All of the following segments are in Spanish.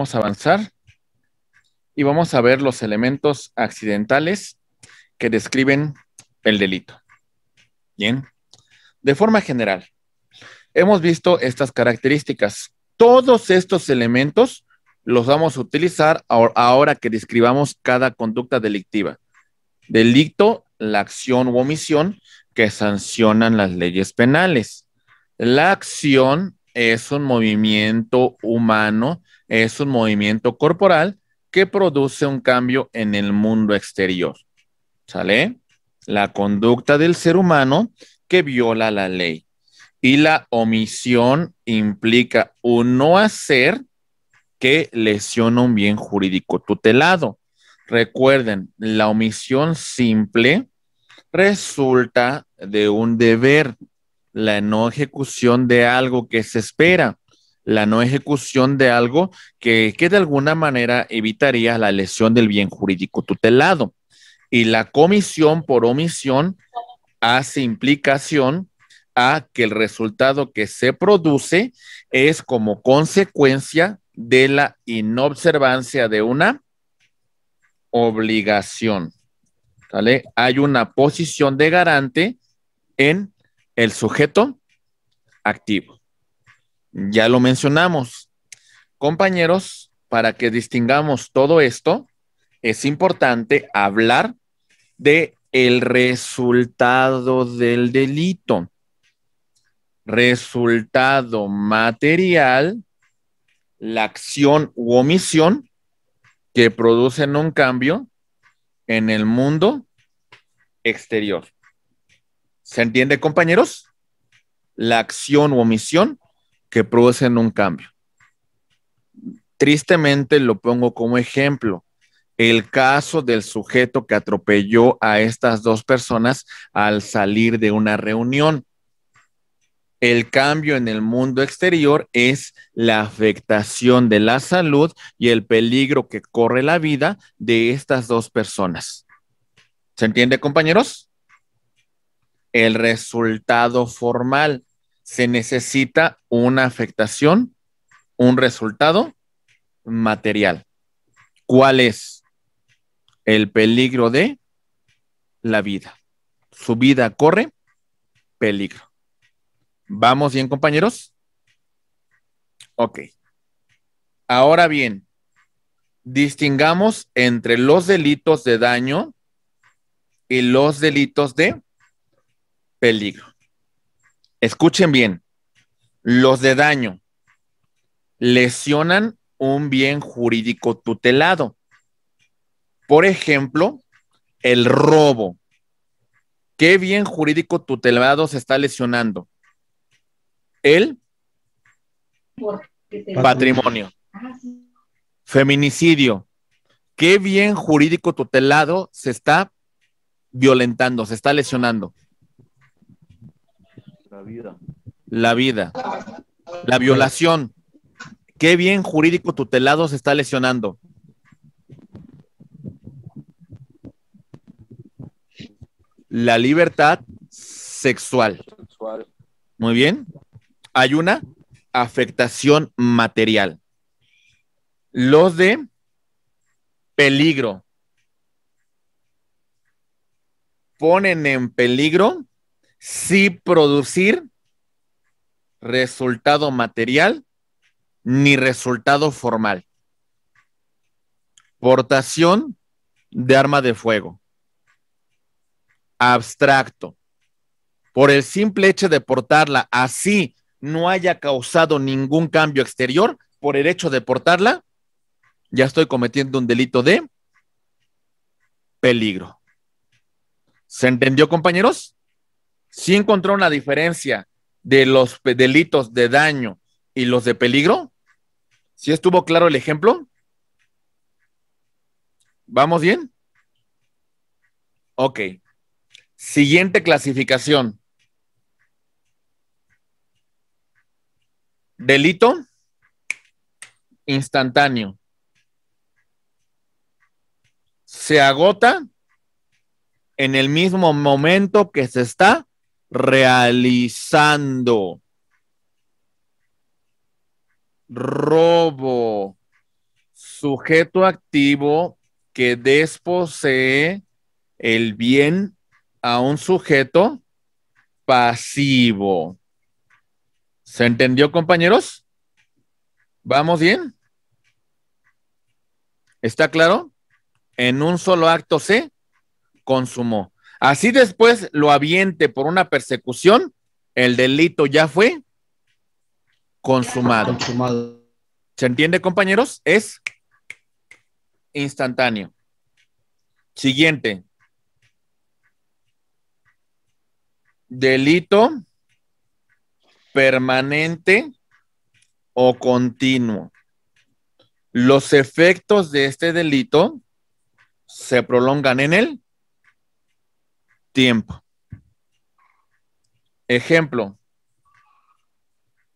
vamos a avanzar y vamos a ver los elementos accidentales que describen el delito. Bien, de forma general, hemos visto estas características. Todos estos elementos los vamos a utilizar ahora que describamos cada conducta delictiva. Delito, la acción u omisión que sancionan las leyes penales. La acción es un movimiento humano es un movimiento corporal que produce un cambio en el mundo exterior. ¿Sale? La conducta del ser humano que viola la ley. Y la omisión implica un no hacer que lesiona un bien jurídico tutelado. Recuerden, la omisión simple resulta de un deber, la no ejecución de algo que se espera la no ejecución de algo que, de alguna manera evitaría la lesión del bien jurídico tutelado. Y la comisión por omisión hace implicación a que el resultado que se produce es como consecuencia de la inobservancia de una obligación. Hay una posición de garante en el sujeto activo ya lo mencionamos. Compañeros, para que distingamos todo esto, es importante hablar de el resultado del delito. Resultado material, la acción u omisión que producen un cambio en el mundo exterior. ¿Se entiende, compañeros? La acción u omisión que producen un cambio. Tristemente lo pongo como ejemplo. El caso del sujeto que atropelló a estas dos personas al salir de una reunión. El cambio en el mundo exterior es la afectación de la salud y el peligro que corre la vida de estas dos personas. ¿Se entiende, compañeros? El resultado formal se necesita una afectación, un resultado material. ¿Cuál es el peligro de la vida? Su vida corre peligro. ¿Vamos bien, compañeros? Ok. Ahora bien, distingamos entre los delitos de daño y los delitos de peligro escuchen bien, los de daño lesionan un bien jurídico tutelado. Por ejemplo, el robo. ¿Qué bien jurídico tutelado se está lesionando? El patrimonio. Feminicidio. ¿Qué bien jurídico tutelado se está violentando, se está lesionando? La vida. La vida. La violación. ¿Qué bien jurídico tutelado se está lesionando? La libertad sexual. Muy bien. Hay una afectación material. Los de peligro. Ponen en peligro sí producir resultado material ni resultado formal. Portación de arma de fuego. Abstracto. Por el simple hecho de portarla así no haya causado ningún cambio exterior, por el hecho de portarla, ya estoy cometiendo un delito de peligro. ¿Se entendió, compañeros? sí encontró una diferencia de los delitos de daño y los de peligro? ¿Sí estuvo claro el ejemplo? ¿Vamos bien? Ok. Siguiente clasificación. Delito instantáneo. Se agota en el mismo momento que se está realizando robo, sujeto activo que desposee el bien a un sujeto pasivo. ¿Se entendió, compañeros? ¿Vamos bien? ¿Está claro? En un solo acto se consumó. Así después lo aviente por una persecución, el delito ya fue consumado. ¿Se entiende, compañeros? Es instantáneo. Siguiente. Delito permanente o continuo. Los efectos de este delito se prolongan en él tiempo. Ejemplo,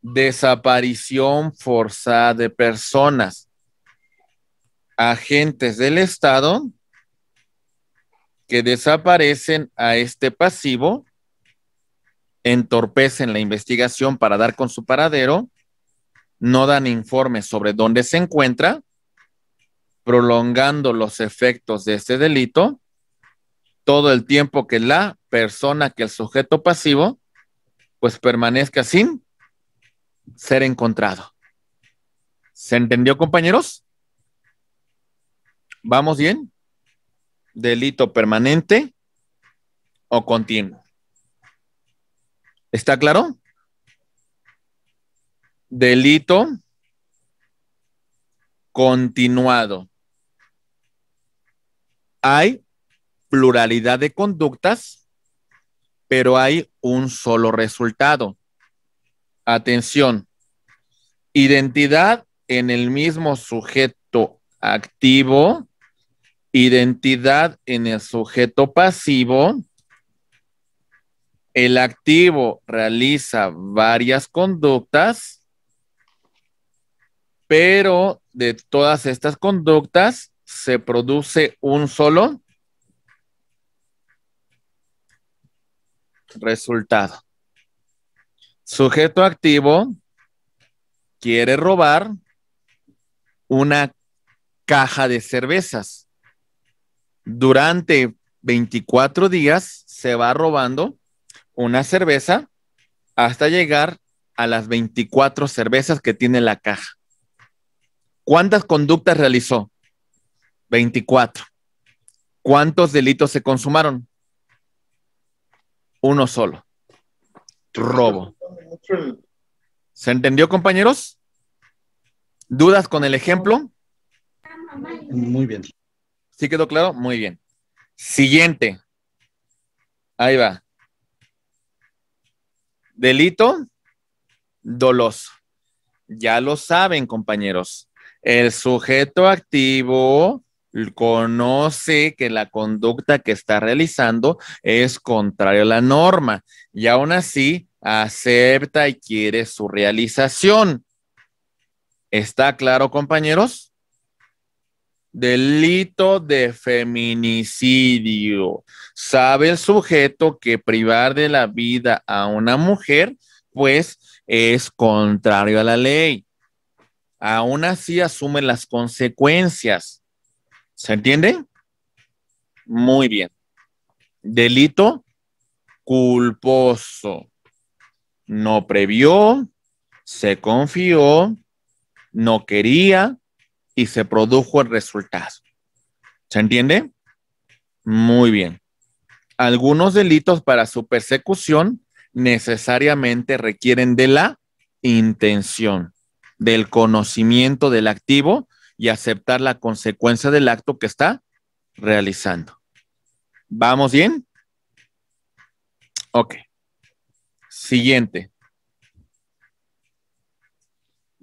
desaparición forzada de personas, agentes del Estado que desaparecen a este pasivo, entorpecen la investigación para dar con su paradero, no dan informes sobre dónde se encuentra, prolongando los efectos de este delito todo el tiempo que la persona, que el sujeto pasivo, pues permanezca sin ser encontrado. ¿Se entendió, compañeros? ¿Vamos bien? Delito permanente o continuo. ¿Está claro? Delito continuado. Hay pluralidad de conductas, pero hay un solo resultado. Atención, identidad en el mismo sujeto activo, identidad en el sujeto pasivo. El activo realiza varias conductas, pero de todas estas conductas se produce un solo Resultado. Sujeto activo quiere robar una caja de cervezas. Durante 24 días se va robando una cerveza hasta llegar a las 24 cervezas que tiene la caja. ¿Cuántas conductas realizó? 24. ¿Cuántos delitos se consumaron? uno solo. Robo. ¿Se entendió, compañeros? ¿Dudas con el ejemplo? Muy bien. ¿Sí quedó claro? Muy bien. Siguiente. Ahí va. Delito doloso. Ya lo saben, compañeros. El sujeto activo conoce que la conducta que está realizando es contraria a la norma y aún así acepta y quiere su realización. ¿Está claro, compañeros? Delito de feminicidio. Sabe el sujeto que privar de la vida a una mujer, pues es contrario a la ley. Aún así asume las consecuencias. ¿Se entiende? Muy bien. Delito culposo. No previó, se confió, no quería y se produjo el resultado. ¿Se entiende? Muy bien. Algunos delitos para su persecución necesariamente requieren de la intención, del conocimiento del activo y aceptar la consecuencia del acto que está realizando. ¿Vamos bien? Ok. Siguiente.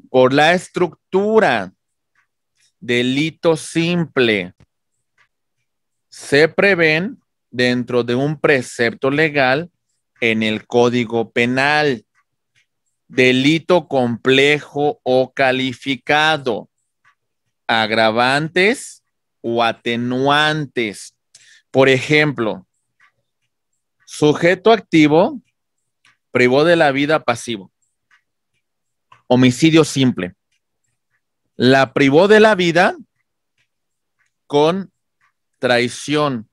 Por la estructura, delito simple, se prevén dentro de un precepto legal en el Código Penal. Delito complejo o calificado agravantes o atenuantes. Por ejemplo, sujeto activo privó de la vida pasivo. Homicidio simple. La privó de la vida con traición,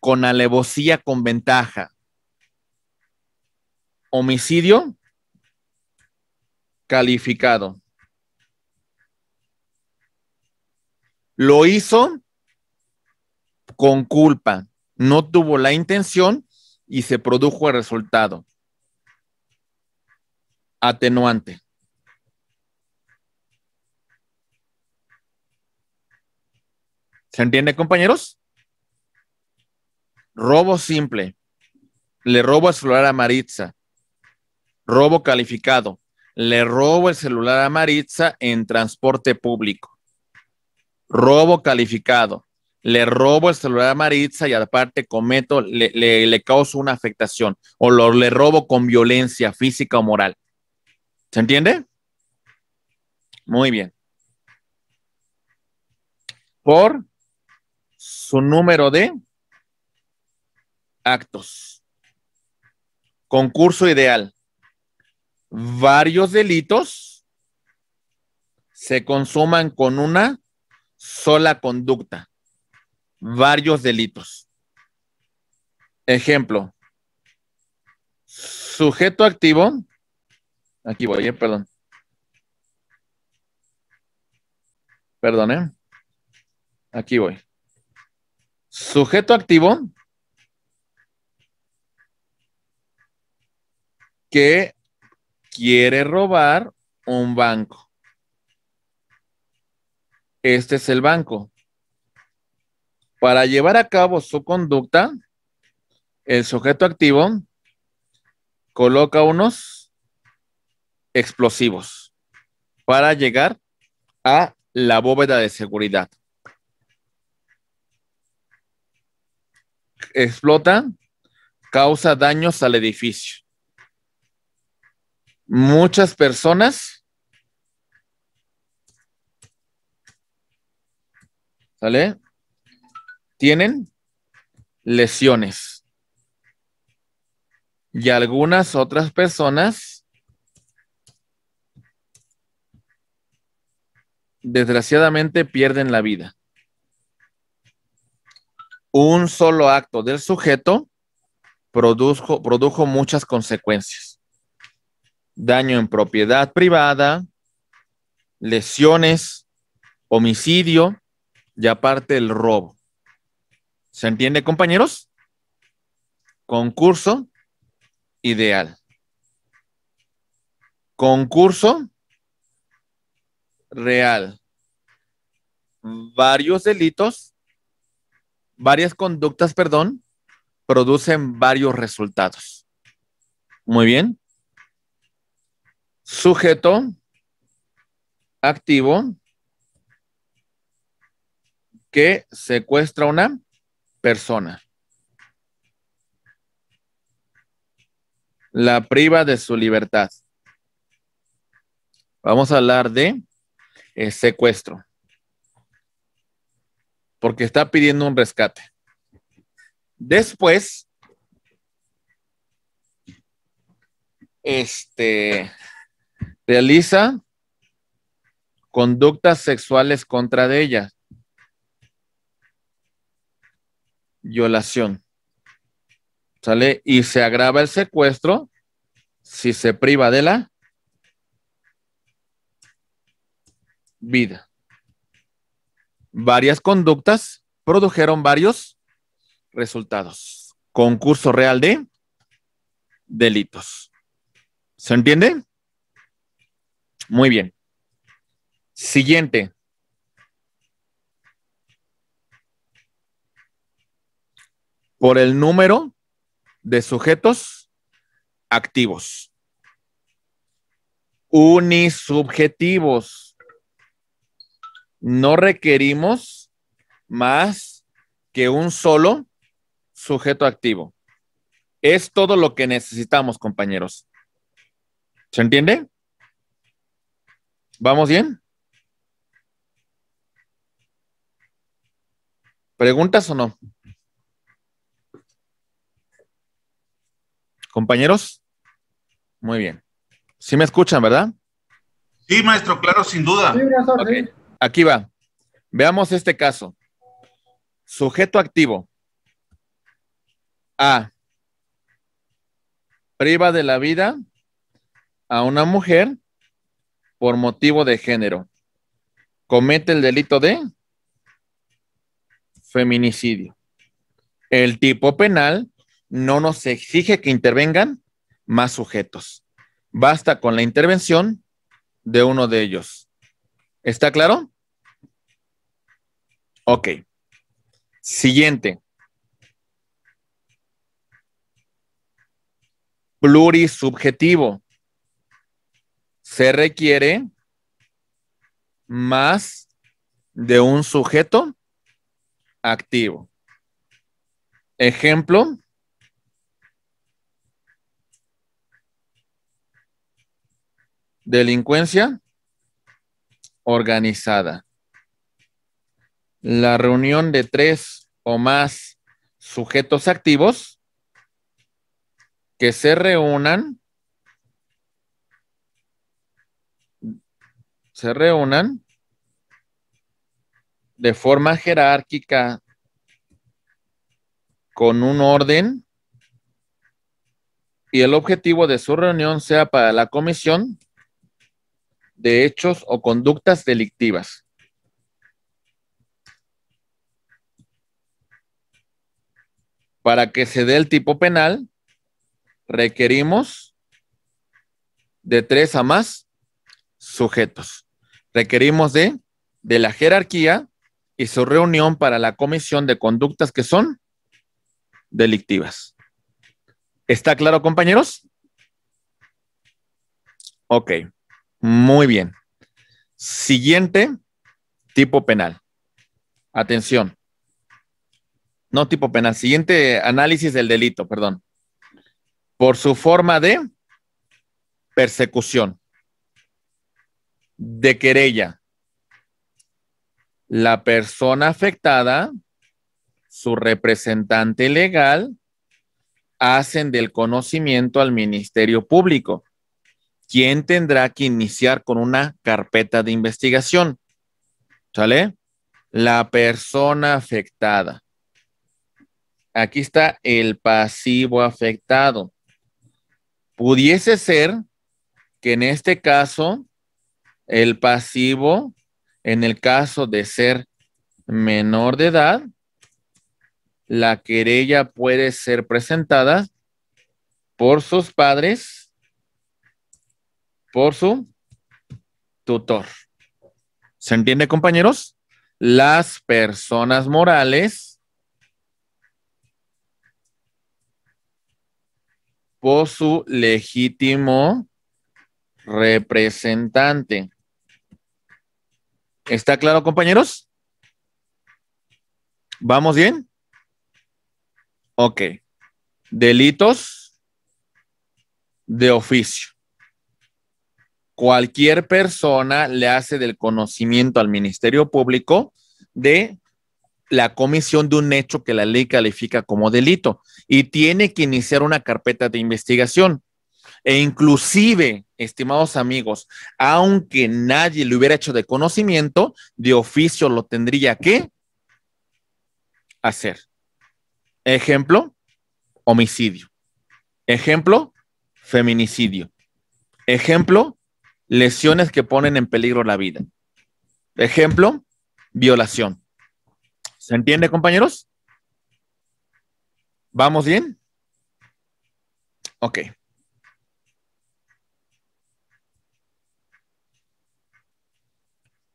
con alevosía, con ventaja. Homicidio calificado. Lo hizo con culpa, no tuvo la intención y se produjo el resultado. Atenuante. ¿Se entiende, compañeros? Robo simple. Le robo el celular a Maritza. Robo calificado. Le robo el celular a Maritza en transporte público robo calificado. Le robo el celular a Maritza y aparte cometo, le, le, causo una afectación o lo, le robo con violencia física o moral. ¿Se entiende? Muy bien. Por su número de actos. Concurso ideal. Varios delitos se consuman con una sola conducta, varios delitos. Ejemplo, sujeto activo, aquí voy, eh, perdón. Perdón, eh. Aquí voy. Sujeto activo que quiere robar un banco este es el banco. Para llevar a cabo su conducta, el sujeto activo coloca unos explosivos para llegar a la bóveda de seguridad. Explota, causa daños al edificio. Muchas personas ¿Sale? Tienen lesiones. Y algunas otras personas, desgraciadamente, pierden la vida. Un solo acto del sujeto produjo, produjo muchas consecuencias. Daño en propiedad privada, lesiones, homicidio, y aparte el robo. ¿Se entiende, compañeros? Concurso ideal. Concurso real. Varios delitos, varias conductas, perdón, producen varios resultados. Muy bien. Sujeto activo que secuestra a una persona. La priva de su libertad. Vamos a hablar de eh, secuestro. Porque está pidiendo un rescate. Después, este, realiza conductas sexuales contra de ella. violación. ¿Sale? Y se agrava el secuestro si se priva de la vida. Varias conductas produjeron varios resultados. Concurso real de delitos. ¿Se entiende? Muy bien. Siguiente. por el número de sujetos activos. Unisubjetivos. No requerimos más que un solo sujeto activo. Es todo lo que necesitamos, compañeros. ¿Se entiende? ¿Vamos bien? ¿Preguntas o no? Compañeros, muy bien. Sí me escuchan, ¿verdad? Sí, maestro, claro, sin duda. Aquí va. Veamos este caso. Sujeto activo. A. Priva de la vida a una mujer por motivo de género. Comete el delito de feminicidio. El tipo penal no nos exige que intervengan más sujetos. Basta con la intervención de uno de ellos. ¿Está claro? Ok. Siguiente. Plurisubjetivo. Se requiere más de un sujeto activo. Ejemplo, Delincuencia organizada. La reunión de tres o más sujetos activos que se reúnan, se reúnan de forma jerárquica con un orden y el objetivo de su reunión sea para la comisión de hechos o conductas delictivas. Para que se dé el tipo penal, requerimos de tres a más sujetos. Requerimos de, de la jerarquía y su reunión para la comisión de conductas que son delictivas. ¿Está claro, compañeros? Ok. Muy bien. Siguiente, tipo penal. Atención. No tipo penal. Siguiente análisis del delito, perdón. Por su forma de persecución, de querella. La persona afectada, su representante legal, hacen del conocimiento al Ministerio Público ¿Quién tendrá que iniciar con una carpeta de investigación. ¿Sale? La persona afectada. Aquí está el pasivo afectado. Pudiese ser que en este caso, el pasivo, en el caso de ser menor de edad, la querella puede ser presentada por sus padres por su tutor. ¿Se entiende, compañeros? Las personas morales por su legítimo representante. ¿Está claro, compañeros? ¿Vamos bien? Ok. Delitos de oficio cualquier persona le hace del conocimiento al Ministerio Público de la comisión de un hecho que la ley califica como delito y tiene que iniciar una carpeta de investigación. E inclusive, estimados amigos, aunque nadie le hubiera hecho de conocimiento, de oficio lo tendría que hacer. Ejemplo, homicidio. Ejemplo, feminicidio. Ejemplo, lesiones que ponen en peligro la vida. Ejemplo, violación. ¿Se entiende, compañeros? ¿Vamos bien? Ok.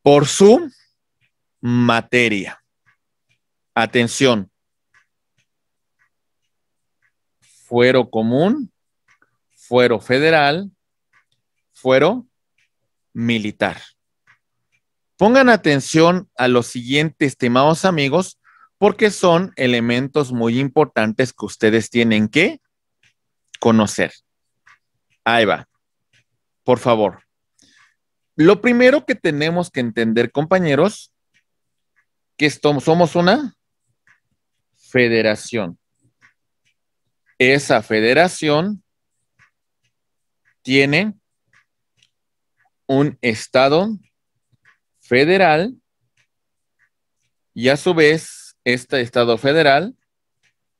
Por su materia. Atención. Fuero común, fuero federal, fuero militar. Pongan atención a los siguientes estimados amigos, porque son elementos muy importantes que ustedes tienen que conocer. Ahí va. Por favor. Lo primero que tenemos que entender, compañeros, que somos una federación. Esa federación tiene un estado federal y a su vez este estado federal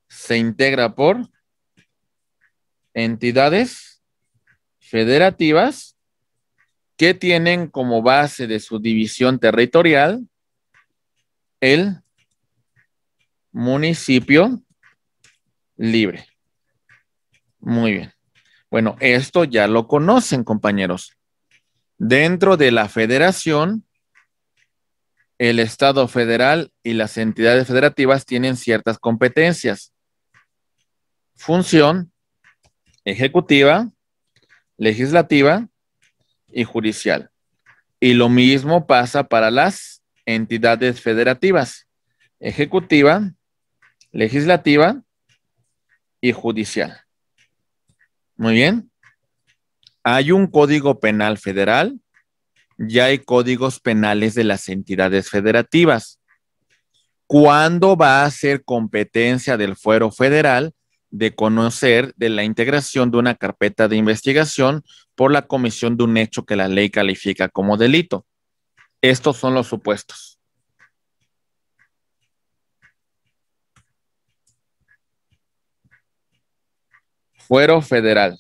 se integra por entidades federativas que tienen como base de su división territorial el municipio libre. Muy bien. Bueno, esto ya lo conocen, compañeros. Dentro de la federación, el Estado federal y las entidades federativas tienen ciertas competencias. Función ejecutiva, legislativa y judicial. Y lo mismo pasa para las entidades federativas, ejecutiva, legislativa y judicial. Muy bien. Hay un código penal federal, ya hay códigos penales de las entidades federativas. ¿Cuándo va a ser competencia del fuero federal de conocer de la integración de una carpeta de investigación por la comisión de un hecho que la ley califica como delito? Estos son los supuestos. Fuero federal.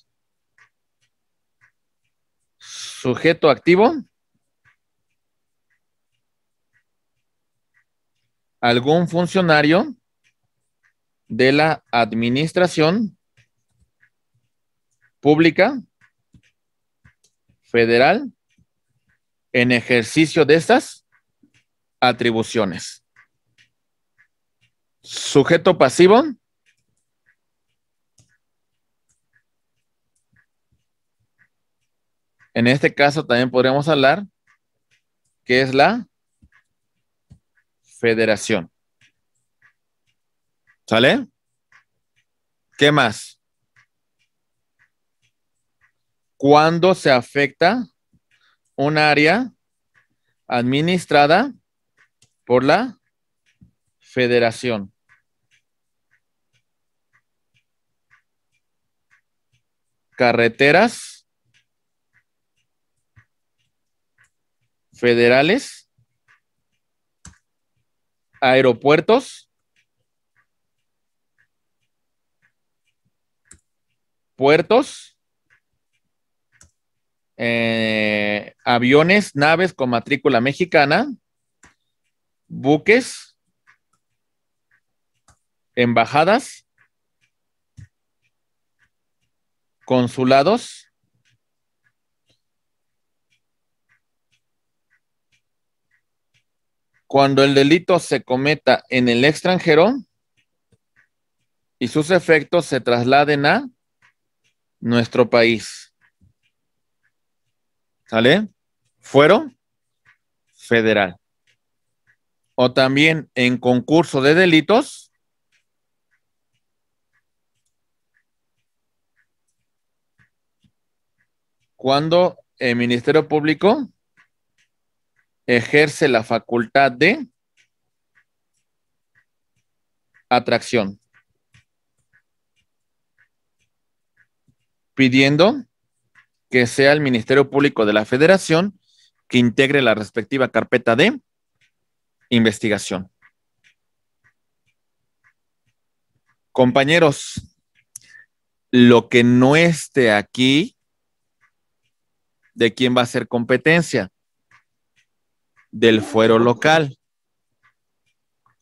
Sujeto activo. Algún funcionario de la administración pública federal en ejercicio de estas atribuciones. Sujeto pasivo. En este caso también podríamos hablar que es la federación. ¿Sale? ¿Qué más? Cuando se afecta un área administrada por la federación. Carreteras federales, aeropuertos, puertos, eh, aviones, naves con matrícula mexicana, buques, embajadas, consulados, cuando el delito se cometa en el extranjero y sus efectos se trasladen a nuestro país. ¿Sale? Fuero federal. O también en concurso de delitos. Cuando el Ministerio Público ejerce la facultad de atracción. Pidiendo que sea el Ministerio Público de la Federación que integre la respectiva carpeta de investigación. Compañeros, lo que no esté aquí, ¿de quién va a ser competencia? del fuero local.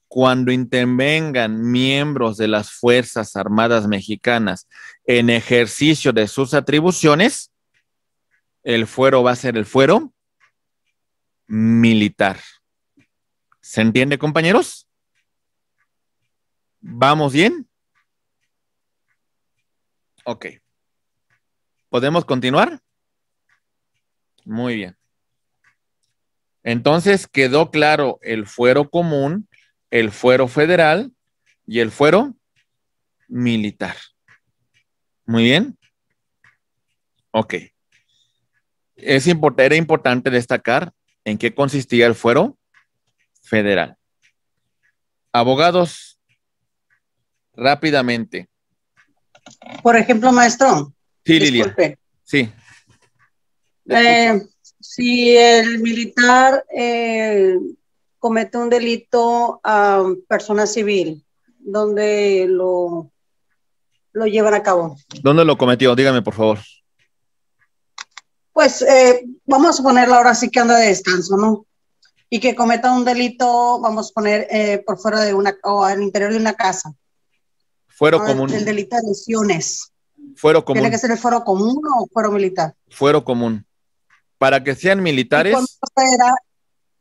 Cuando intervengan miembros de las Fuerzas Armadas Mexicanas en ejercicio de sus atribuciones, el fuero va a ser el fuero militar. ¿Se entiende, compañeros? ¿Vamos bien? Ok. ¿Podemos continuar? Muy bien. Entonces quedó claro el fuero común, el fuero federal y el fuero militar. Muy bien. Ok. Es era importante destacar en qué consistía el fuero federal. Abogados, rápidamente. Por ejemplo, maestro. Sí, Lilia. Disculpe. Sí. Eh, si el militar eh, comete un delito a persona civil, ¿dónde lo, lo llevan a cabo? ¿Dónde lo cometió? Dígame, por favor. Pues eh, vamos a ponerlo ahora sí que anda de descanso, ¿no? Y que cometa un delito, vamos a poner eh, por fuera de una, o al interior de una casa. Fuero ah, común. El, delito de lesiones. Fuero común. ¿Tiene que ser el fuero común o fuero militar? Fuero común para que sean militares.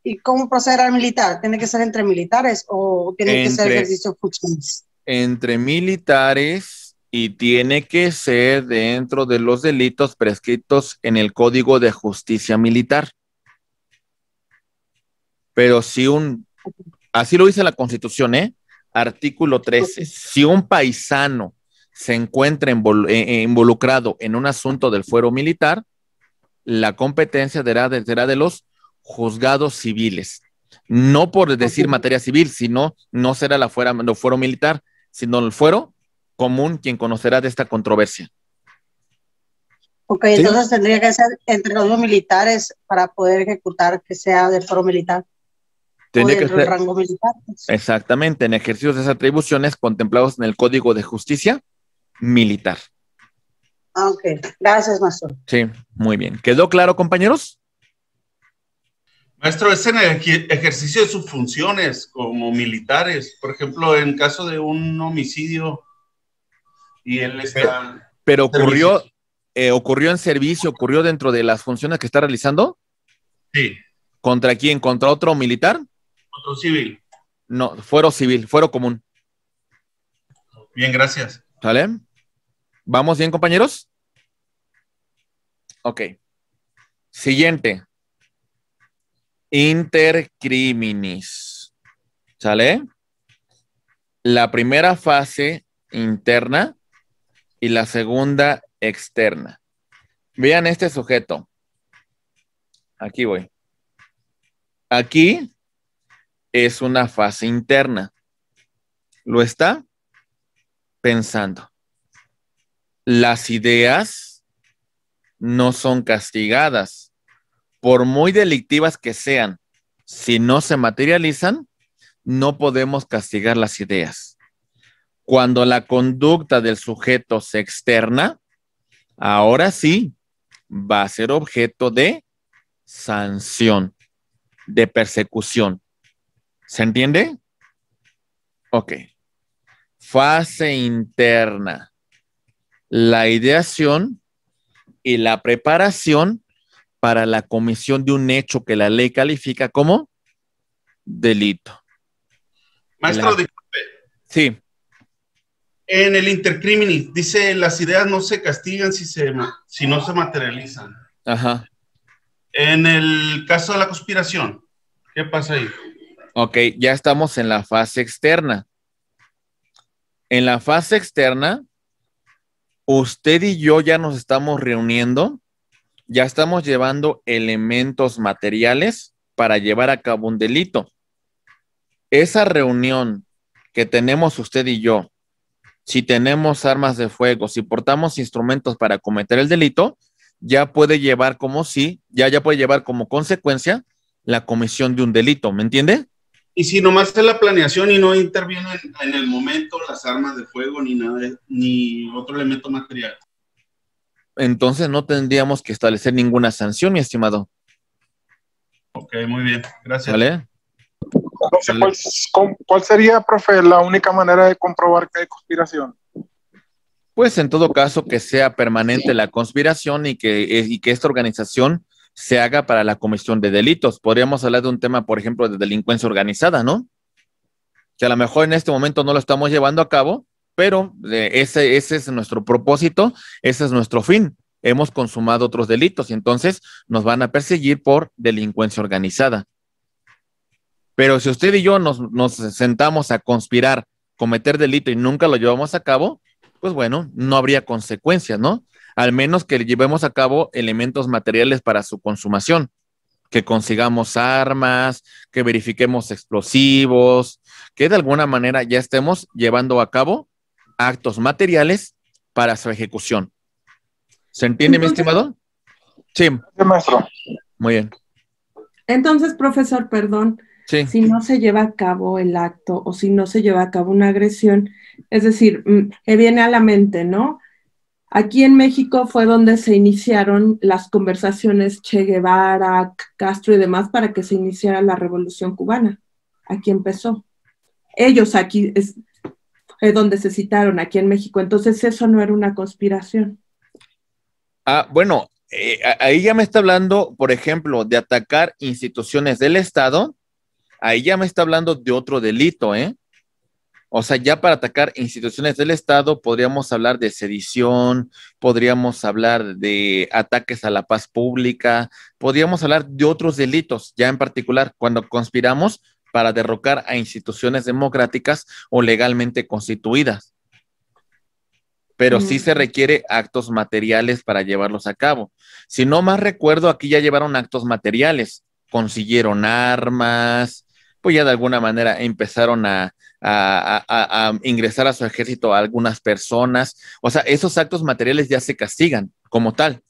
¿Y cómo procederá, el militar? ¿Tiene que ser entre militares o tiene que ser ejercicio funciones? Entre militares y tiene que ser dentro de los delitos prescritos en el Código de Justicia Militar. Pero si un, así lo dice la Constitución, ¿eh? Artículo 13. Si un paisano se encuentra eh, eh, involucrado en un asunto del fuero militar, la competencia será de, los juzgados civiles. No por decir materia civil, sino no será la fuera, lo fuero militar, sino el fuero común quien conocerá de esta controversia. Ok, entonces tendría que ser entre los dos militares para poder ejecutar que sea del fuero militar. Tiene que ser, rango militar. Pues. Exactamente, en ejercicios de esas atribuciones contemplados en el Código de Justicia Militar. Ah, ok, gracias, maestro. Sí, muy bien. ¿Quedó claro, compañeros? Maestro, es en el ejercicio de sus funciones como militares. Por ejemplo, en caso de un homicidio y él está. Pero, ocurrió, eh, ocurrió en servicio, ocurrió dentro de las funciones que está realizando. Sí. ¿Contra quién? ¿Contra otro militar? Otro civil. No, fuero civil, fuero común. Bien, gracias. ¿Sale? ¿Vamos bien, compañeros? Ok. Siguiente. Intercriminis. ¿Sale? La primera fase interna y la segunda externa. Vean este sujeto. Aquí voy. Aquí es una fase interna. Lo está pensando las ideas no son castigadas, por muy delictivas que sean. Si no se materializan, no podemos castigar las ideas. Cuando la conducta del sujeto se externa, ahora sí va a ser objeto de sanción, de persecución. ¿Se entiende? Ok. Fase interna la ideación y la preparación para la comisión de un hecho que la ley califica como delito. Maestro, disculpe. Sí. En el intercriminis dice, las ideas no se castigan si, se, si no se materializan. Ajá. En el caso de la conspiración, ¿qué pasa ahí? Ok, ya estamos en la fase externa. En la fase externa, usted y yo ya nos estamos reuniendo, ya estamos llevando elementos materiales para llevar a cabo un delito. Esa reunión que tenemos usted y yo, si tenemos armas de fuego, si portamos instrumentos para cometer el delito, ya puede llevar como si, ya, ya puede llevar como consecuencia la comisión de un delito, ¿me entiende? Y si nomás es la planeación y no intervienen en el momento las armas de fuego ni nada, ni otro elemento material. Entonces no tendríamos que establecer ninguna sanción, mi estimado. Ok, muy bien, gracias. ¿Vale? ¿cuál, sería, profe, la única manera de comprobar que hay conspiración? Pues en todo caso que sea permanente la conspiración y que, eh, y que esta organización se haga para la comisión de delitos. Podríamos hablar de un tema, por ejemplo, de delincuencia organizada, ¿no? Que a lo mejor en este momento no lo estamos llevando a cabo, pero eh, ese, ese es nuestro propósito, ese es nuestro fin. Hemos consumado otros delitos y entonces nos van a perseguir por delincuencia organizada. Pero si usted y yo nos, nos sentamos a conspirar, cometer delito y nunca lo llevamos a cabo, pues bueno, no habría consecuencias, ¿no? al menos que llevemos a cabo elementos materiales para su consumación, que consigamos armas, que verifiquemos explosivos, que de alguna manera ya estemos llevando a cabo actos materiales para su ejecución. ¿Se entiende, mi estimado? Sí. maestro. Muy bien. Entonces, profesor, perdón, si no se lleva a cabo el acto o si no se lleva a cabo una agresión, es decir, mm, que viene a la mente, ¿no? Aquí en México fue donde se iniciaron las conversaciones Che Guevara, Castro y demás para que se iniciara la revolución cubana. Aquí empezó. Ellos aquí es, donde se citaron, aquí en México. Entonces eso no era una conspiración. Ah, bueno, eh, ahí ya me está hablando, por ejemplo, de atacar instituciones del Estado. Ahí ya me está hablando de otro delito, ¿eh? O sea, ya para atacar instituciones del Estado podríamos hablar de sedición, podríamos hablar de ataques a la paz pública, podríamos hablar de otros delitos, ya en particular cuando conspiramos para derrocar a instituciones democráticas o legalmente constituidas. Pero sí se mm. requiere actos materiales para llevarlos a cabo. Si no más recuerdo, aquí ya llevaron actos materiales, consiguieron armas, pues ya de alguna manera empezaron a a, ingresar a su ejército a algunas personas. O sea, esos actos materiales ya se castigan como tal.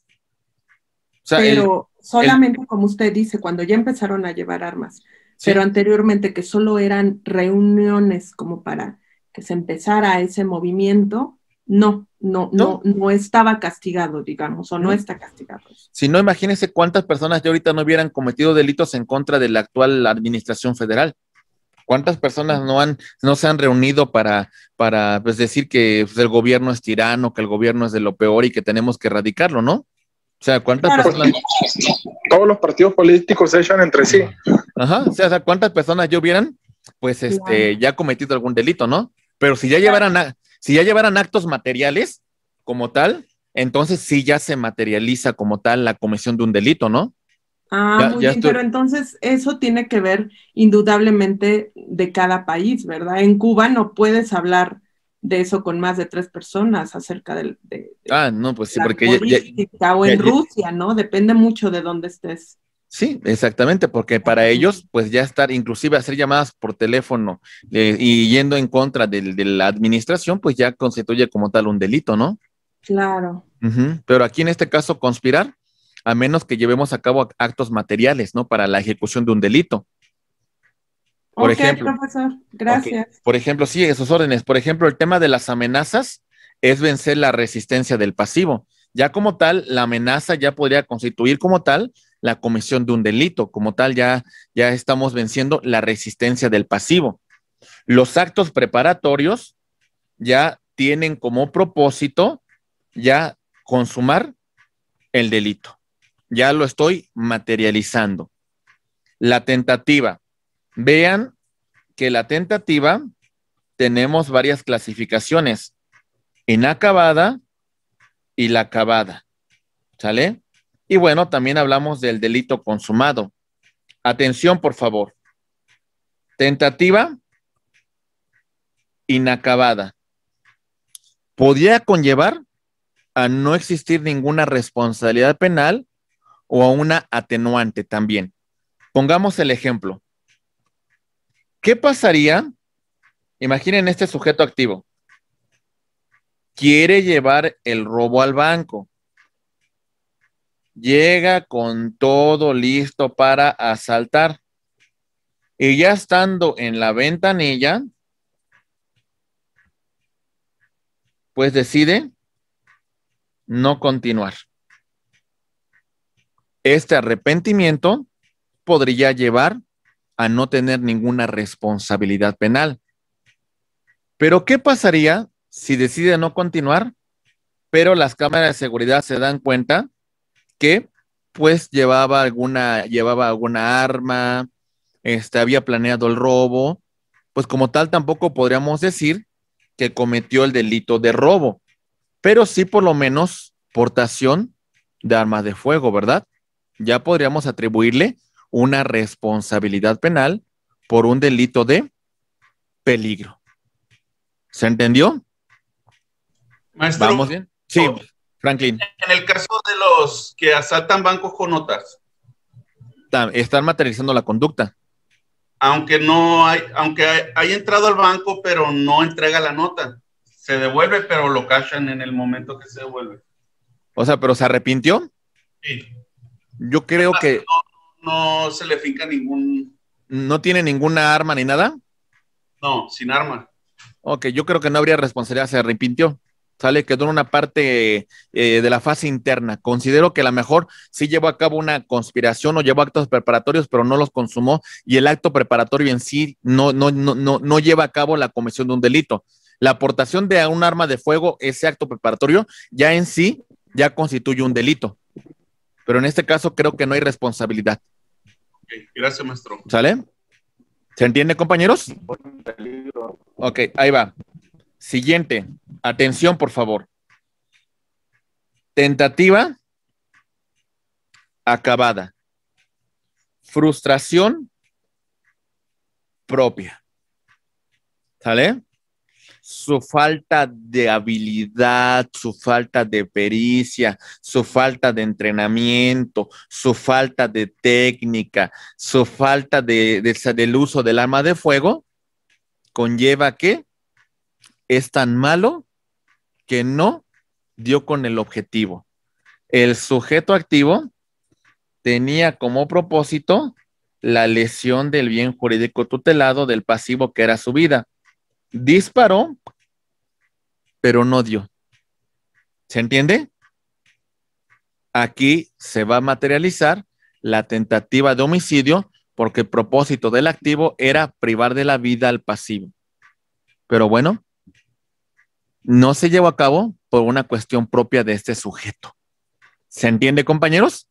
Pero solamente, como usted dice, cuando ya empezaron a llevar armas. Pero anteriormente, que solo eran reuniones como para que se empezara ese movimiento, no, no, no, no, estaba castigado, digamos, o no, está castigado. Si no, imagínense cuántas personas ya ahorita no hubieran cometido delitos en contra de la actual administración federal. ¿Cuántas personas no han, no se han reunido para, para pues, decir que pues, el gobierno es tirano, que el gobierno es de lo peor y que tenemos que erradicarlo, ¿no? O sea, ¿cuántas personas? Todos los partidos políticos se echan entre sí. Ajá, o sea, ¿cuántas personas yo vieran? Pues este, ya cometido algún delito, ¿no? Pero si ya llevaran, si ya llevaran actos materiales como tal, entonces sí ya se materializa como tal la comisión de un delito, ¿no? Ah, muy bien, pero entonces eso tiene que ver indudablemente de cada país, ¿verdad? En Cuba no puedes hablar de eso con más de tres personas acerca del... De, ah, no, pues sí, porque... o en Rusia, ¿no? Depende mucho de dónde estés. Sí, exactamente, porque para ellos, pues ya estar, inclusive hacer llamadas por teléfono eh, y yendo en contra de, la administración, pues ya constituye como tal un delito, ¿no? Claro. Pero aquí en este caso, conspirar, a menos que llevemos a cabo actos materiales, ¿no? Para la ejecución de un delito. Por ejemplo, profesor, gracias. Por ejemplo, sí, esos órdenes. Por ejemplo, el tema de las amenazas es vencer la resistencia del pasivo. Ya como tal, la amenaza ya podría constituir como tal la comisión de un delito. Como tal, ya, ya estamos venciendo la resistencia del pasivo. Los actos preparatorios ya tienen como propósito ya consumar el delito ya lo estoy materializando. La tentativa. Vean que la tentativa tenemos varias clasificaciones. Inacabada y la acabada. ¿Sale? Y bueno, también hablamos del delito consumado. Atención, por favor. Tentativa inacabada. Podría conllevar a no existir ninguna responsabilidad penal o a una atenuante también. Pongamos el ejemplo. ¿Qué pasaría? Imaginen este sujeto activo. Quiere llevar el robo al banco. Llega con todo listo para asaltar. Y ya estando en la ventanilla, pues decide no continuar. Este arrepentimiento podría llevar a no tener ninguna responsabilidad penal. Pero ¿qué pasaría si decide no continuar, pero las cámaras de seguridad se dan cuenta que pues llevaba alguna, llevaba alguna arma, este, había planeado el robo, pues como tal tampoco podríamos decir que cometió el delito de robo, pero sí por lo menos portación de armas de fuego, ¿verdad? ya podríamos atribuirle una responsabilidad penal por un delito de peligro. ¿Se entendió? Maestro, ¿Vamos bien? Sí, oh. Franklin. En el caso de los que asaltan bancos con notas. Están materializando la conducta. Aunque no hay, aunque hay, entrado al banco, pero no entrega la nota. Se devuelve, pero lo cachan en el momento que se devuelve. O sea, pero se arrepintió. Sí. Yo creo que. No, se le finca ningún. ¿No tiene ninguna arma ni nada? No, sin arma. Ok, yo creo que no habría responsabilidad, se arrepintió. Sale, quedó en una parte eh, de la fase interna. Considero que a lo mejor sí llevó a cabo una conspiración o llevó actos preparatorios, pero no los consumó y el acto preparatorio en sí no, no, no, no, no lleva a cabo la comisión de un delito. La aportación de un arma de fuego, ese acto preparatorio, ya en sí ya constituye un delito pero en este caso creo que no hay responsabilidad. gracias, maestro. ¿Sale? ¿Se entiende, compañeros? Ok, ahí va. Siguiente. Atención, por favor. Tentativa acabada. Frustración propia. ¿Sale? su falta de habilidad, su falta de pericia, su falta de entrenamiento, su falta de técnica, su falta de, del uso del arma de fuego, conlleva que es tan malo que no dio con el objetivo. El sujeto activo tenía como propósito la lesión del bien jurídico tutelado del pasivo que era su vida disparó, pero no dio. ¿Se entiende? Aquí se va a materializar la tentativa de homicidio porque el propósito del activo era privar de la vida al pasivo. Pero bueno, no se llevó a cabo por una cuestión propia de este sujeto. ¿Se entiende, compañeros?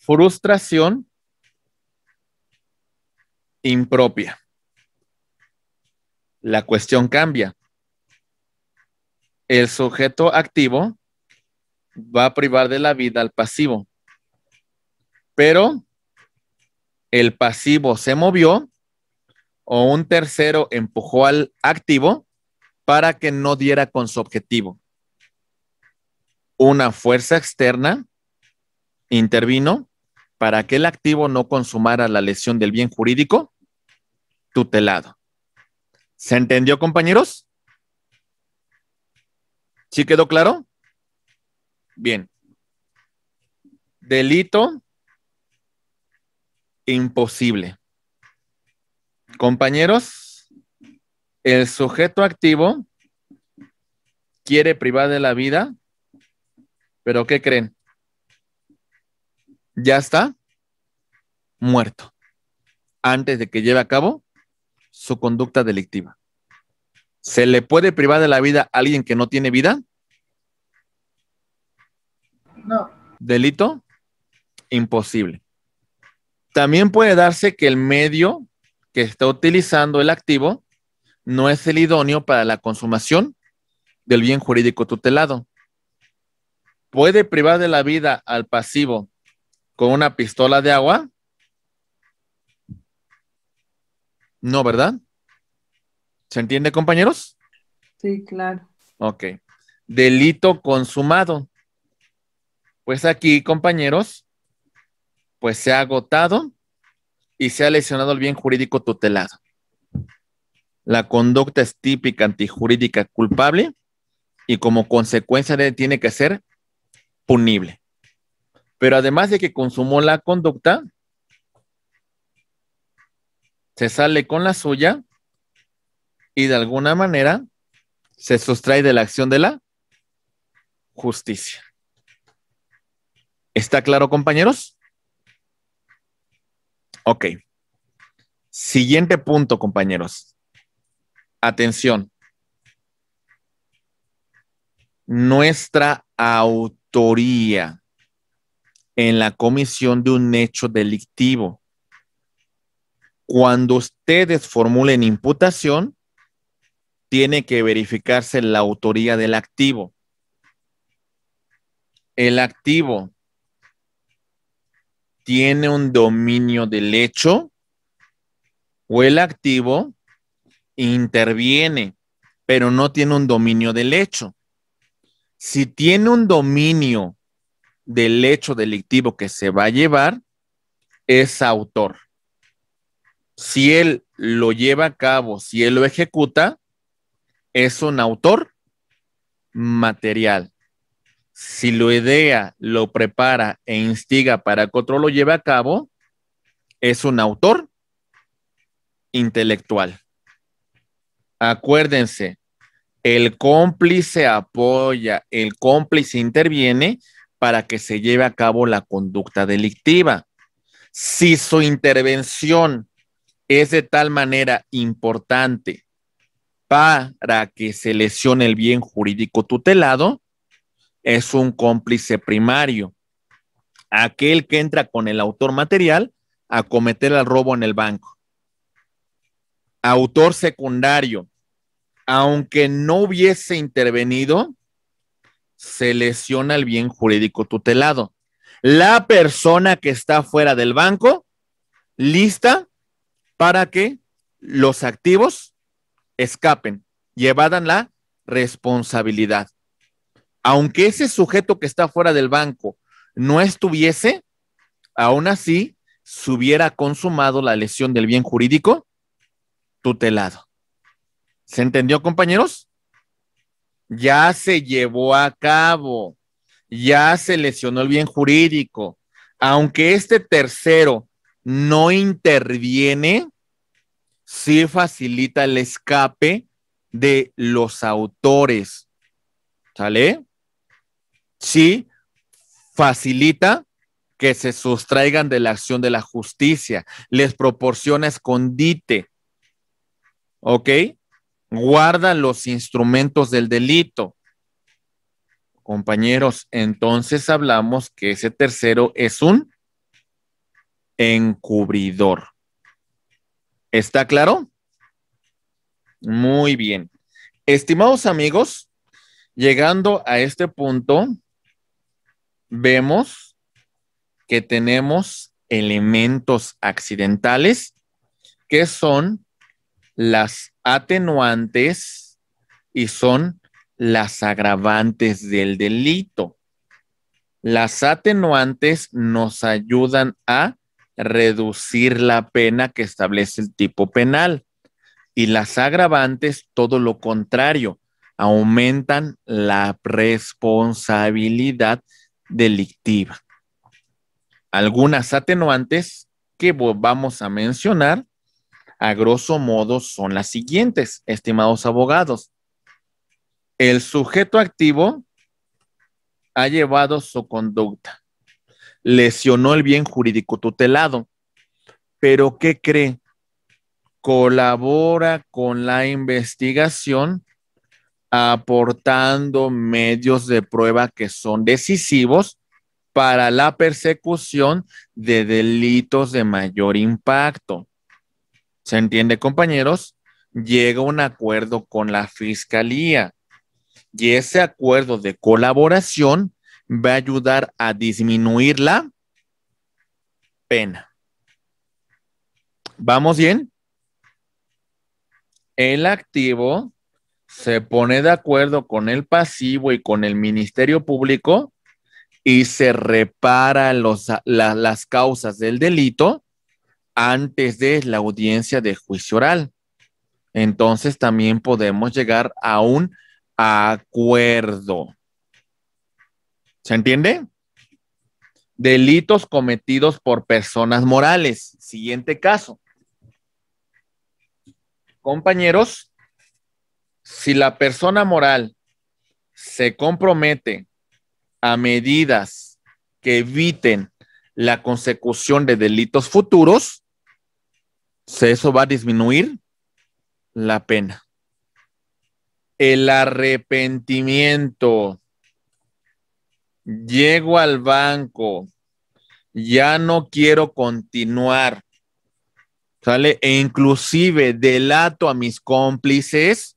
Frustración impropia la cuestión cambia. El sujeto activo va a privar de la vida al pasivo, pero el pasivo se movió o un tercero empujó al activo para que no diera con su objetivo. Una fuerza externa intervino para que el activo no consumara la lesión del bien jurídico tutelado. ¿Se entendió, compañeros? ¿Sí quedó claro? Bien. Delito imposible. Compañeros, el sujeto activo quiere privar de la vida, pero ¿qué creen? Ya está muerto antes de que lleve a cabo su conducta delictiva. ¿Se le puede privar de la vida a alguien que no tiene vida? No. ¿Delito? Imposible. También puede darse que el medio que está utilizando el activo no es el idóneo para la consumación del bien jurídico tutelado. ¿Puede privar de la vida al pasivo con una pistola de agua? No, ¿verdad? ¿Se entiende, compañeros? Sí, claro. Ok. Delito consumado. Pues aquí, compañeros, pues se ha agotado y se ha lesionado el bien jurídico tutelado. La conducta es típica antijurídica culpable y como consecuencia tiene que ser punible. Pero además de que consumó la conducta, se sale con la suya y de alguna manera se sustrae de la acción de la justicia. ¿Está claro, compañeros? Ok. Siguiente punto, compañeros. Atención. Nuestra autoría en la comisión de un hecho delictivo cuando ustedes formulen imputación, tiene que verificarse la autoría del activo. El activo tiene un dominio del hecho o el activo interviene, pero no tiene un dominio del hecho. Si tiene un dominio del hecho delictivo que se va a llevar, es autor si él lo lleva a cabo, si él lo ejecuta, es un autor material. Si lo idea, lo prepara e instiga para que otro lo lleve a cabo, es un autor intelectual. Acuérdense, el cómplice apoya, el cómplice interviene para que se lleve a cabo la conducta delictiva. Si su intervención es de tal manera importante para que se lesione el bien jurídico tutelado, es un cómplice primario, aquel que entra con el autor material a cometer el robo en el banco. Autor secundario, aunque no hubiese intervenido, se lesiona el bien jurídico tutelado. La persona que está fuera del banco, lista para que los activos escapen llevadan la responsabilidad. Aunque ese sujeto que está fuera del banco no estuviese, aún así se hubiera consumado la lesión del bien jurídico tutelado. ¿Se entendió, compañeros? Ya se llevó a cabo, ya se lesionó el bien jurídico. Aunque este tercero no interviene, si facilita el escape de los autores. ¿Sale? Sí facilita que se sustraigan de la acción de la justicia, les proporciona escondite. ¿Ok? Guarda los instrumentos del delito. Compañeros, entonces hablamos que ese tercero es un encubridor. ¿Está claro? Muy bien. Estimados amigos, llegando a este punto, vemos que tenemos elementos accidentales que son las atenuantes y son las agravantes del delito. Las atenuantes nos ayudan a reducir la pena que establece el tipo penal. Y las agravantes, todo lo contrario, aumentan la responsabilidad delictiva. Algunas atenuantes que vamos a mencionar, a grosso modo, son las siguientes, estimados abogados. El sujeto activo ha llevado su conducta lesionó el bien jurídico tutelado. Pero ¿qué cree? Colabora con la investigación aportando medios de prueba que son decisivos para la persecución de delitos de mayor impacto. ¿Se entiende, compañeros? Llega un acuerdo con la fiscalía y ese acuerdo de colaboración va a ayudar a disminuir la pena. ¿Vamos bien? El activo se pone de acuerdo con el pasivo y con el Ministerio Público y se repara las causas del delito antes de la audiencia de juicio oral. Entonces también podemos llegar a un acuerdo. ¿Se entiende? Delitos cometidos por personas morales. Siguiente caso. Compañeros, si la persona moral se compromete a medidas que eviten la consecución de delitos futuros, eso va a disminuir la pena. El arrepentimiento llego al banco, ya no quiero continuar, ¿sale? E inclusive delato a mis cómplices,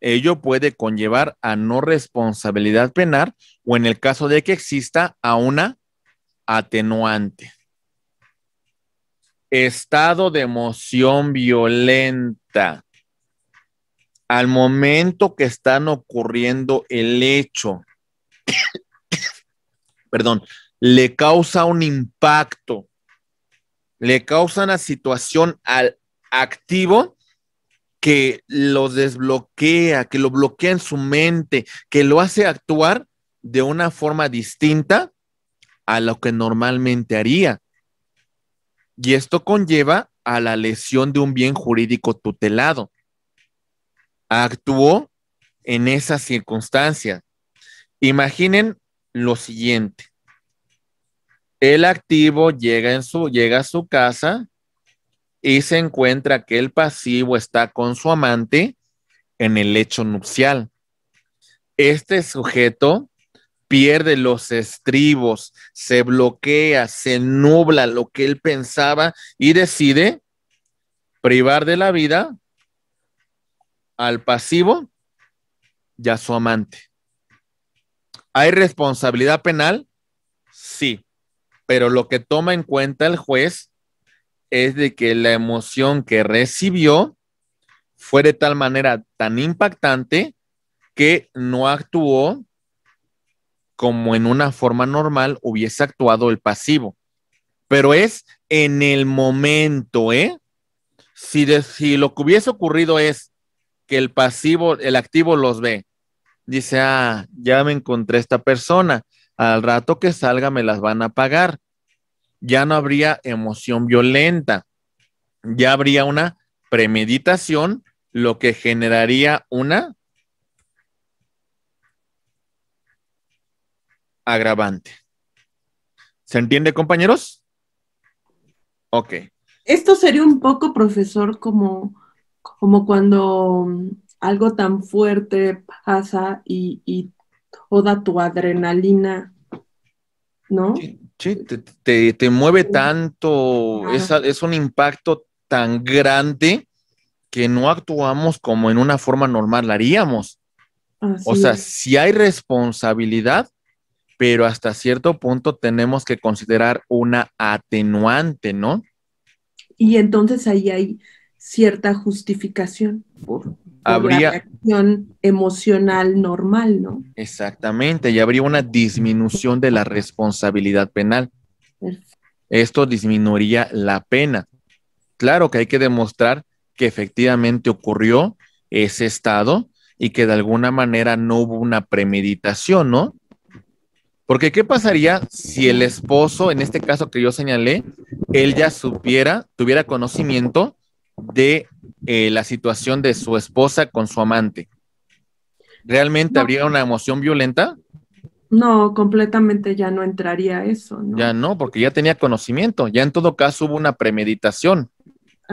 ello puede conllevar a no responsabilidad penal o en el caso de que exista a una atenuante. Estado de emoción violenta. Al momento que están ocurriendo el hecho, perdón, le causa un impacto, le causa una situación al activo que lo desbloquea, que lo bloquea en su mente, que lo hace actuar de una forma distinta a lo que normalmente haría. Y esto conlleva a la lesión de un bien jurídico tutelado. Actuó en esa circunstancia. Imaginen lo siguiente. El activo llega, en su, llega a su casa y se encuentra que el pasivo está con su amante en el lecho nupcial. Este sujeto pierde los estribos, se bloquea, se nubla lo que él pensaba y decide privar de la vida al pasivo y a su amante. ¿Hay responsabilidad penal? Sí, pero lo que toma en cuenta el juez es de que la emoción que recibió fue de tal manera tan impactante que no actuó como en una forma normal hubiese actuado el pasivo. Pero es en el momento, ¿eh? Si, si lo que hubiese ocurrido es que el pasivo, el activo los ve dice, ah, ya me encontré esta persona, al rato que salga me las van a pagar. Ya no habría emoción violenta, ya habría una premeditación, lo que generaría una agravante. ¿Se entiende, compañeros? Ok. Esto sería un poco, profesor, como, como cuando algo tan fuerte pasa y, toda tu adrenalina, ¿no? Sí, te, mueve tanto, es, un impacto tan grande que no actuamos como en una forma normal la haríamos. o sea, si sí hay responsabilidad, pero hasta cierto punto tenemos que considerar una atenuante, ¿no? Y entonces ahí hay cierta justificación por, habría una reacción emocional normal, ¿no? Exactamente, y habría una disminución de la responsabilidad penal. Esto disminuiría la pena. Claro que hay que demostrar que efectivamente ocurrió ese estado y que de alguna manera no hubo una premeditación, ¿no? Porque ¿qué pasaría si el esposo, en este caso que yo señalé, él ya supiera, tuviera conocimiento de eh, la situación de su esposa con su amante. ¿Realmente habría una emoción violenta? No, completamente ya no entraría eso. Ya no, porque ya tenía conocimiento, ya en todo caso hubo una premeditación,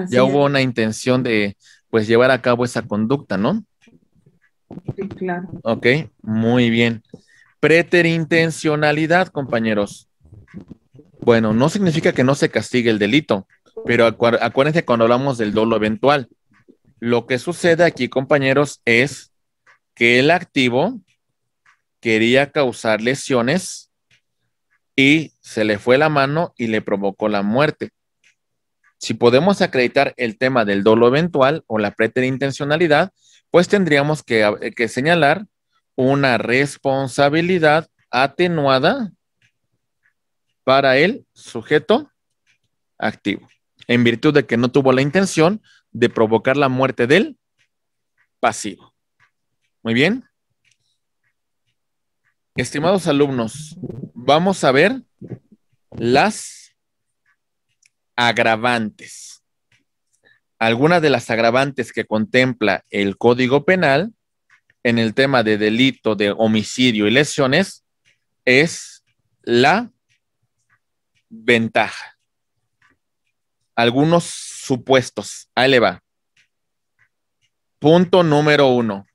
ya hubo una intención de pues llevar a cabo esa conducta, ¿no? Sí, claro. Ok, muy bien. Preterintencionalidad, compañeros. Bueno, no significa que no se castigue el delito, pero acuérdense cuando hablamos del dolo eventual. Lo que sucede aquí, compañeros, es que el activo quería causar lesiones y se le fue la mano y le provocó la muerte. Si podemos acreditar el tema del dolo eventual o la preterintencionalidad, pues tendríamos que señalar una responsabilidad atenuada para el sujeto activo en virtud de que no tuvo la intención de provocar la muerte del pasivo. Muy bien. Estimados alumnos, vamos a ver las agravantes. Algunas de las agravantes que contempla el Código Penal en el tema de delito de homicidio y lesiones es la ventaja algunos supuestos. Ahí le va. Punto número uno.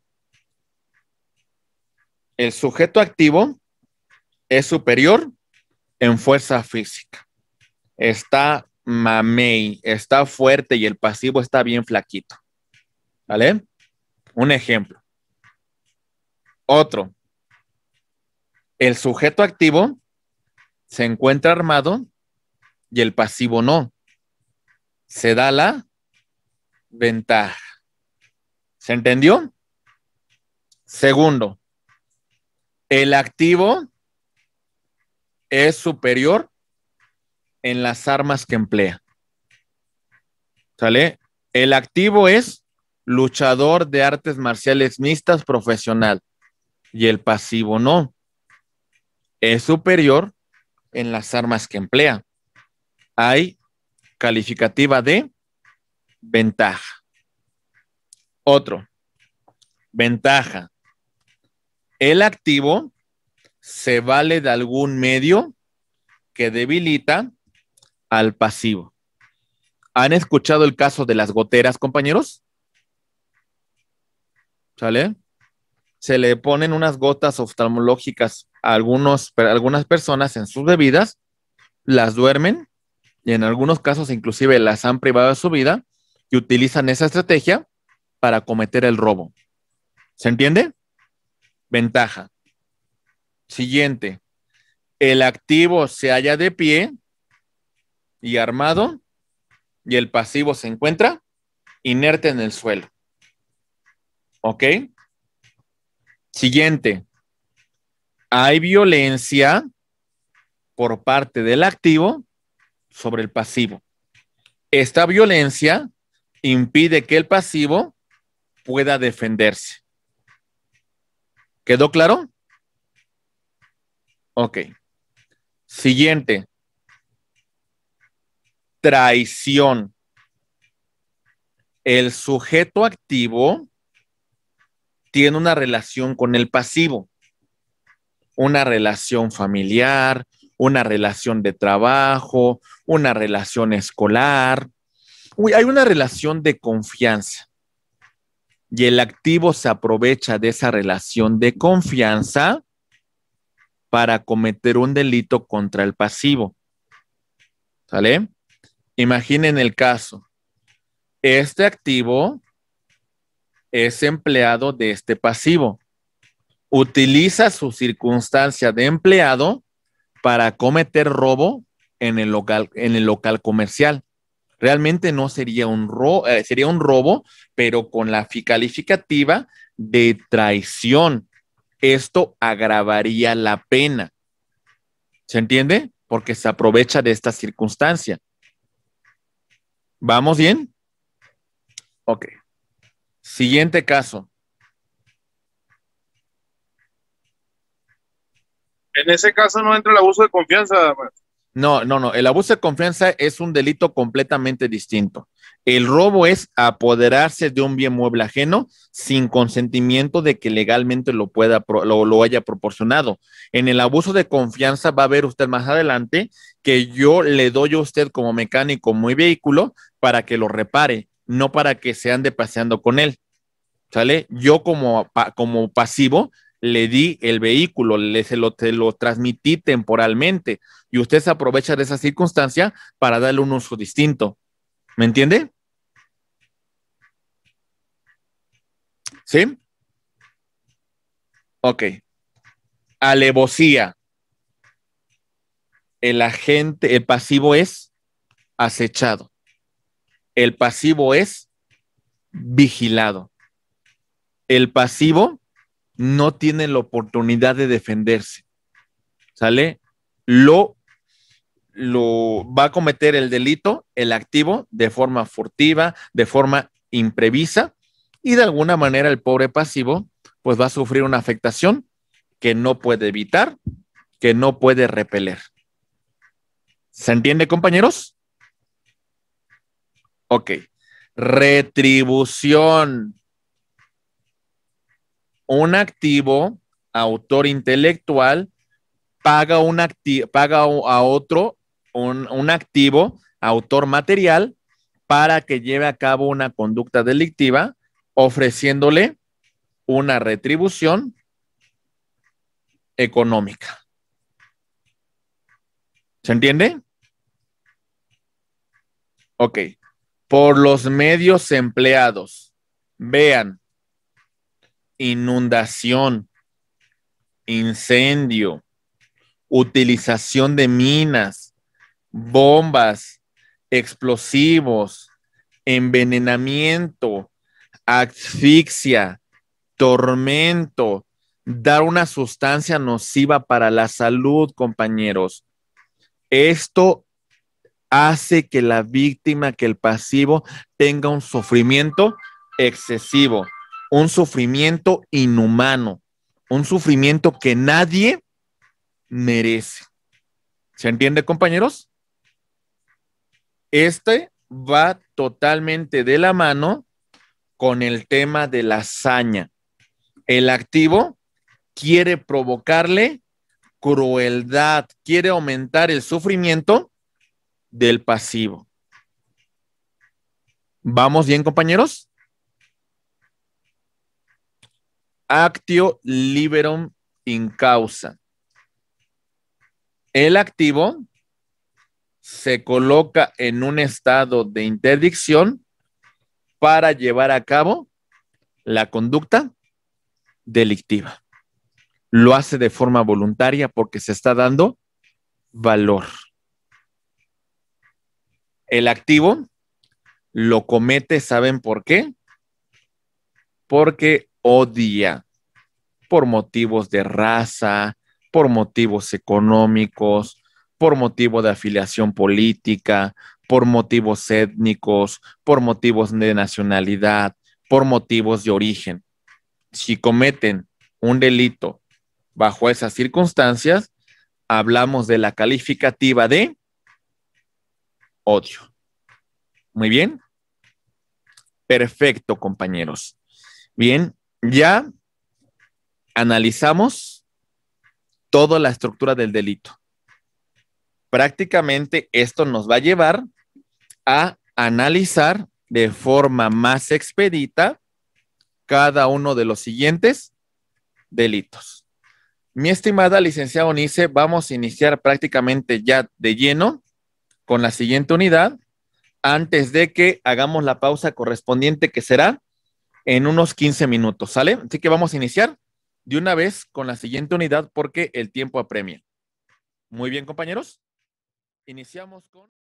El sujeto activo es superior en fuerza física. Está mamey, está fuerte y el pasivo está bien flaquito. ¿Vale? Un ejemplo. Otro. El sujeto activo se encuentra armado y el pasivo no se da la ventaja. ¿Se entendió? Segundo, el activo es superior en las armas que emplea. ¿Sale? El activo es luchador de artes marciales mixtas profesional y el pasivo no. Es superior en las armas que emplea. Hay calificativa de ventaja. Otro, ventaja. El activo se vale de algún medio que debilita al pasivo. ¿Han escuchado el caso de las goteras, compañeros? ¿Sale? Se le ponen unas gotas oftalmológicas a, algunos, algunas personas en sus bebidas, las duermen y en algunos casos inclusive las han privado de su vida y utilizan esa estrategia para cometer el robo. ¿Se entiende? Ventaja. Siguiente. El activo se halla de pie y armado y el pasivo se encuentra inerte en el suelo. ¿Ok? Siguiente. Hay violencia por parte del activo sobre el pasivo. Esta violencia impide que el pasivo pueda defenderse. ¿Quedó claro? Ok. Siguiente. Traición. El sujeto activo tiene una relación con el pasivo, una relación familiar, una relación de trabajo, una relación escolar. Uy, hay una relación de confianza. Y el activo se aprovecha de esa relación de confianza para cometer un delito contra el pasivo. ¿Sale? Imaginen el caso. Este activo es empleado de este pasivo. Utiliza su circunstancia de empleado para cometer robo en el local, en el local comercial. Realmente no sería un robo, eh, sería un robo, pero con la calificativa de traición. Esto agravaría la pena. ¿Se entiende? Porque se aprovecha de esta circunstancia. ¿Vamos bien? Ok. Siguiente caso. En ese caso no entra el abuso de confianza. No, no, no. El abuso de confianza es un delito completamente distinto. El robo es apoderarse de un bien mueble ajeno sin consentimiento de que legalmente lo pueda lo, lo haya proporcionado. En el abuso de confianza va a ver usted más adelante que yo le doy a usted como mecánico muy vehículo para que lo repare, no para que se ande paseando con él. ¿Sale? Yo como, como pasivo le di el vehículo, le, se lo, te lo transmití temporalmente y usted se aprovecha de esa circunstancia para darle un uso distinto. ¿Me entiende? ¿Sí? Ok. Alevosía. El agente, el pasivo es acechado. El pasivo es vigilado. El pasivo no tiene la oportunidad de defenderse. ¿Sale? Lo, lo va a cometer el delito, el activo, de forma furtiva, de forma imprevisa, y de alguna manera el pobre pasivo, pues va a sufrir una afectación que no puede evitar, que no puede repeler. ¿Se entiende, compañeros? Ok. Retribución un activo, autor intelectual, paga, un paga a otro un, un activo, autor material, para que lleve a cabo una conducta delictiva, ofreciéndole una retribución económica. ¿Se entiende? Ok. Por los medios empleados. Vean, inundación, incendio, utilización de minas, bombas, explosivos, envenenamiento, asfixia, tormento, dar una sustancia nociva para la salud, compañeros. Esto hace que la víctima, que el pasivo, tenga un sufrimiento excesivo un sufrimiento inhumano, un sufrimiento que nadie merece. ¿Se entiende, compañeros? Este va totalmente de la mano con el tema de la hazaña. El activo quiere provocarle crueldad, quiere aumentar el sufrimiento del pasivo. ¿Vamos bien, compañeros? actio liberum in causa. El activo se coloca en un estado de interdicción para llevar a cabo la conducta delictiva. Lo hace de forma voluntaria porque se está dando valor. El activo lo comete, ¿saben por qué? Porque odia por motivos de raza, por motivos económicos, por motivo de afiliación política, por motivos étnicos, por motivos de nacionalidad, por motivos de origen. Si cometen un delito bajo esas circunstancias, hablamos de la calificativa de odio. Muy bien. Perfecto, compañeros. Bien, ya analizamos toda la estructura del delito. Prácticamente esto nos va a llevar a analizar de forma más expedita cada uno de los siguientes delitos. Mi estimada licenciada Onice, vamos a iniciar prácticamente ya de lleno con la siguiente unidad antes de que hagamos la pausa correspondiente que será en unos 15 minutos, ¿sale? Así que vamos a iniciar de una vez con la siguiente unidad porque el tiempo apremia. Muy bien, compañeros. Iniciamos con...